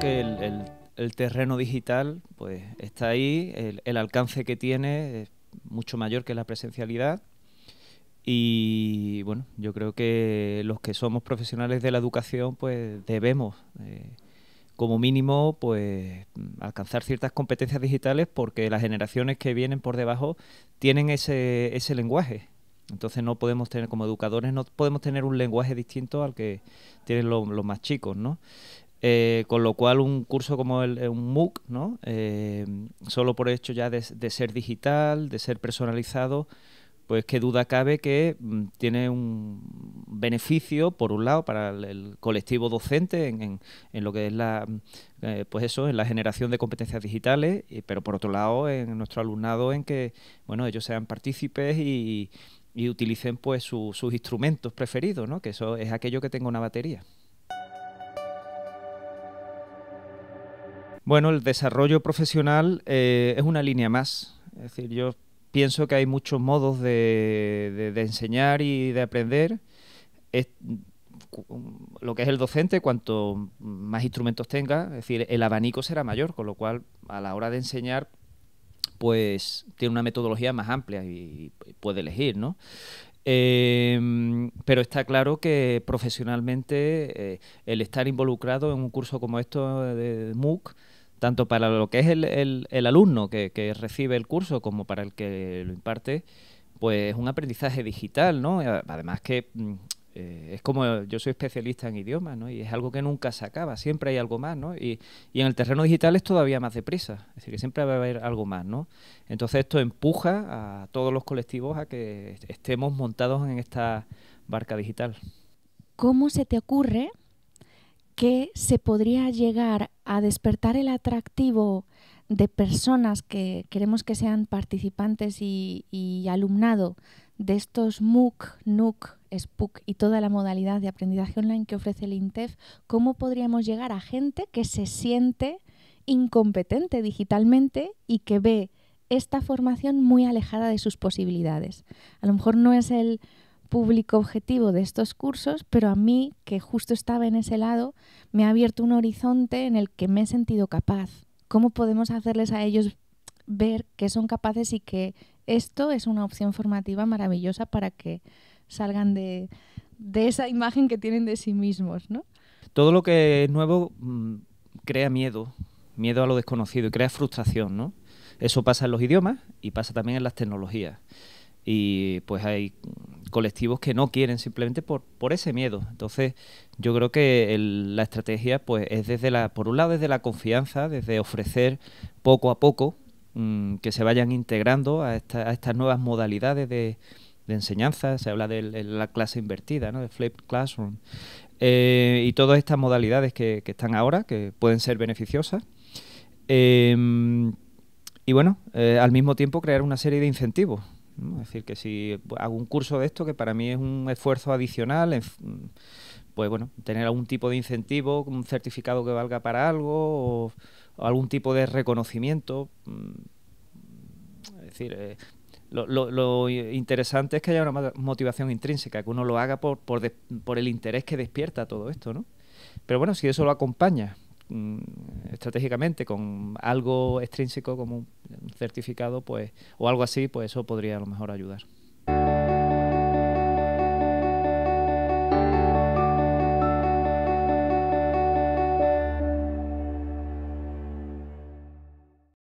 que el, terreno digital pues está ahí, el, alcance que tiene es mucho mayor que la presencialidad. Y bueno, yo creo que los que somos profesionales de la educación, pues debemos, eh, como mínimo, pues alcanzar ciertas competencias digitales porque las generaciones que vienen por debajo tienen ese, lenguaje. Entonces no podemos tener, como educadores, no podemos tener un lenguaje distinto al que tienen los, los más chicos, ¿no? Eh, con lo cual un curso como el, eh, un MOOC, ¿no? Eh, solo por hecho ya de, ser digital, de ser personalizado, pues qué duda cabe que mm, tiene un beneficio, por un lado, para el, colectivo docente en, lo que es la, mm, pues eso, en la generación de competencias digitales, pero por otro lado en nuestro alumnado en que, bueno, ellos sean partícipes y, utilicen pues sus instrumentos preferidos, ¿no? Que eso es aquello que tengo una batería. Bueno, el desarrollo profesional eh, es una línea más. Es decir, yo pienso que hay muchos modos de, enseñar y de aprender. lo que es el docente, cuanto más instrumentos tenga, es decir, el abanico será mayor, con lo cual a la hora de enseñar, pues tiene una metodología más amplia y, puede elegir, ¿no? Em, pero está claro que profesionalmente eh, el estar involucrado en un curso como esto de MOOC tanto para lo que es el, alumno que, recibe el curso como para el que lo imparte, pues es un aprendizaje digital, ¿no? Eh, además que mm, eh, es como yo soy especialista en idiomas, ¿no? Y es algo que nunca se acaba, siempre hay algo más, ¿no? Y, y, en el terreno digital es todavía más deprisa, es decir, que siempre va a haber algo más, ¿no? Entonces esto empuja a todos los colectivos a que estemos montados en esta barca digital. ¿Cómo se te ocurre que se podría llegar a despertar el atractivo de personas que queremos que sean participantes y, alumnado de estos MOOC, NUC, SPUC y toda la modalidad de aprendizaje online que ofrece el INTEF, ¿cómo podríamos llegar a gente que se siente incompetente digitalmente y que ve esta formación muy alejada de sus posibilidades? A lo mejor no es el público objetivo de estos cursos, pero a mí, que justo estaba en ese lado, me ha abierto un horizonte en el que me he sentido capaz. ¿Cómo podemos hacerles a ellos ver que son capaces y que esto es una opción formativa maravillosa para que salgan de, esa imagen que tienen de sí mismos? Todo lo que es nuevo mm, crea miedo, miedo a lo desconocido y crea frustración. ¿no? Eso pasa en los idiomas y pasa también en las tecnologías. Y pues hay colectivos que no quieren simplemente por, por ese miedo. Entonces, yo creo que la estrategia pues es desde la por un lado desde la confianza, desde ofrecer poco a poco mm, que se vayan integrando a, estas nuevas modalidades de, enseñanza, se habla de la clase invertida, ¿no? de flipped classroom. Eh, y todas estas modalidades que, están ahora, que pueden ser beneficiosas. Em, y bueno, eh, al mismo tiempo crear una serie de incentivos. Es decir, que si hago un curso de esto, que para mí es un esfuerzo adicional, pues bueno, tener algún tipo de incentivo, un certificado que valga para algo o, algún tipo de reconocimiento. Mm, es decir, eh, lo, interesante es que haya una motivación intrínseca, que uno lo haga por, el interés que despierta todo esto, ¿no? Pero bueno, si eso lo acompaña mm, estratégicamente con algo extrínseco como un un certificado pues, o algo así, pues eso podría a lo mejor ayudar.